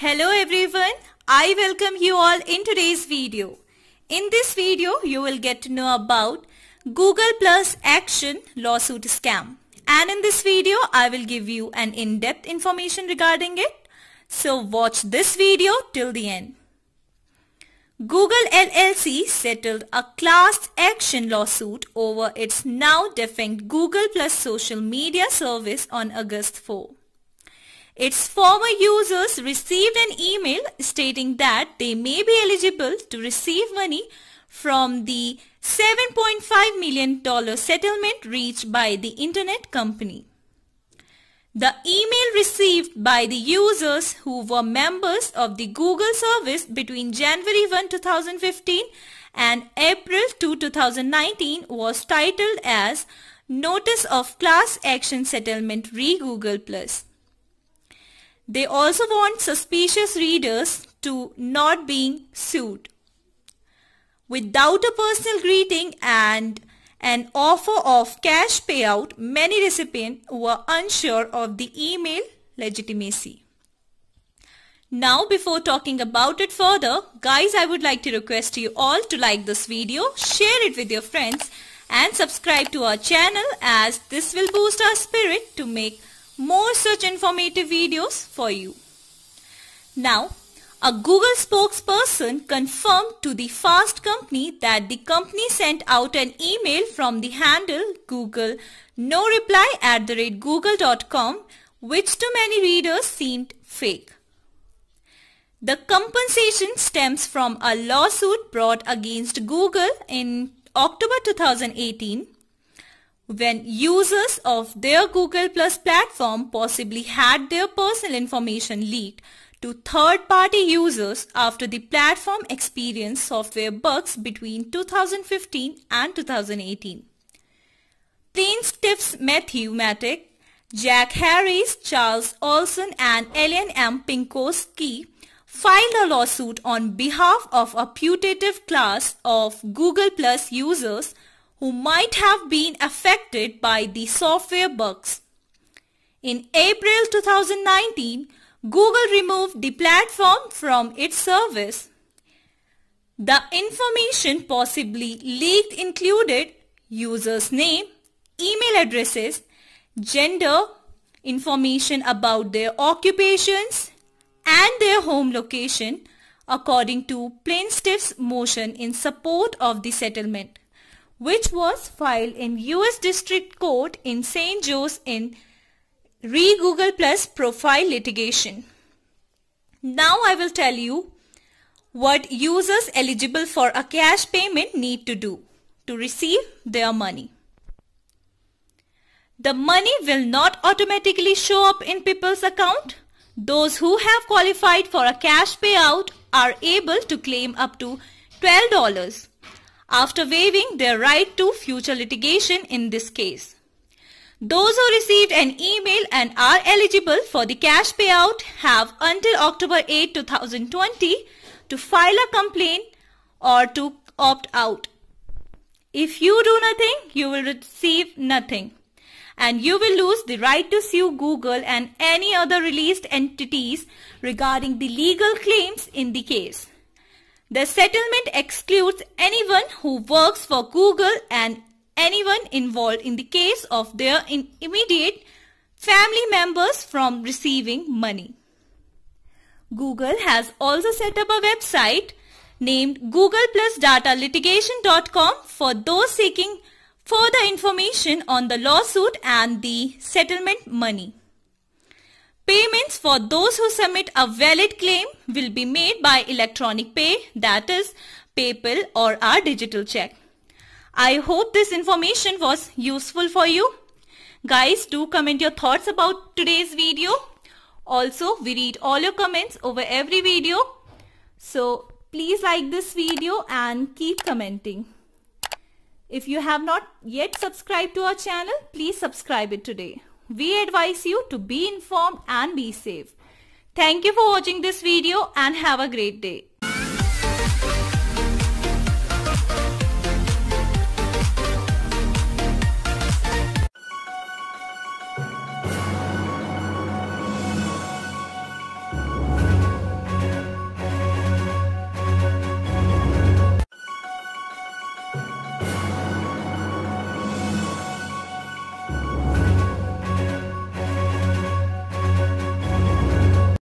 Hello everyone, I welcome you all in today's video. In this video, you will get to know about Google Plus Action Lawsuit Scam. And in this video, I will give you an in-depth information regarding it. So watch this video till the end. Google LLC settled a class action lawsuit over its now defunct Google Plus social media service on August 4. Its former users received an email stating that they may be eligible to receive money from the $7.5 million settlement reached by the internet company. The email received by the users who were members of the Google service between January 1, 2015 and April 2, 2019 was titled as Notice of Class Action Settlement Re Google Plus. They also want suspicious readers to not being sued. Without a personal greeting and an offer of cash payout, many recipients were unsure of the email legitimacy. Now before talking about it further, guys I would like to request you all to like this video, share it with your friends and subscribe to our channel as this will boost our spirit to make more such informative videos for you. Now a Google spokesperson confirmed to the Fast Company that the company sent out an email from the handle google no reply at the rate google.com which to many readers seemed fake. The compensation stems from a lawsuit brought against Google in October 2018 when users of their Google Plus platform possibly had their personal information leaked to third-party users after the platform experienced software bugs between 2015 and 2018. Stiff's Matthew Matic, Jack Harris, Charles Olson and Ellen M. Pinkowski filed a lawsuit on behalf of a putative class of Google Plus users who might have been affected by the software bugs. In April 2019, Google removed the platform from its service. The information possibly leaked included user's name, email addresses, gender, information about their occupations and their home location according to plaintiff's motion in support of the settlement which was filed in U.S. District Court in St. Joe's in re-Google Plus profile litigation. Now I will tell you what users eligible for a cash payment need to do to receive their money. The money will not automatically show up in people's account. Those who have qualified for a cash payout are able to claim up to $12 after waiving their right to future litigation in this case. Those who received an email and are eligible for the cash payout have until October 8, 2020 to file a complaint or to opt out. If you do nothing, you will receive nothing. And you will lose the right to sue Google and any other released entities regarding the legal claims in the case. The settlement excludes anyone who works for Google and anyone involved in the case of their immediate family members from receiving money. Google has also set up a website named googleplusdatalitigation.com for those seeking further information on the lawsuit and the settlement money. Payments for those who submit a valid claim will be made by electronic pay that is PayPal or our digital check. I hope this information was useful for you. Guys, do comment your thoughts about today's video. Also, we read all your comments over every video. So, please like this video and keep commenting. If you have not yet subscribed to our channel, please subscribe it today. We advise you to be informed and be safe. Thank you for watching this video and have a great day.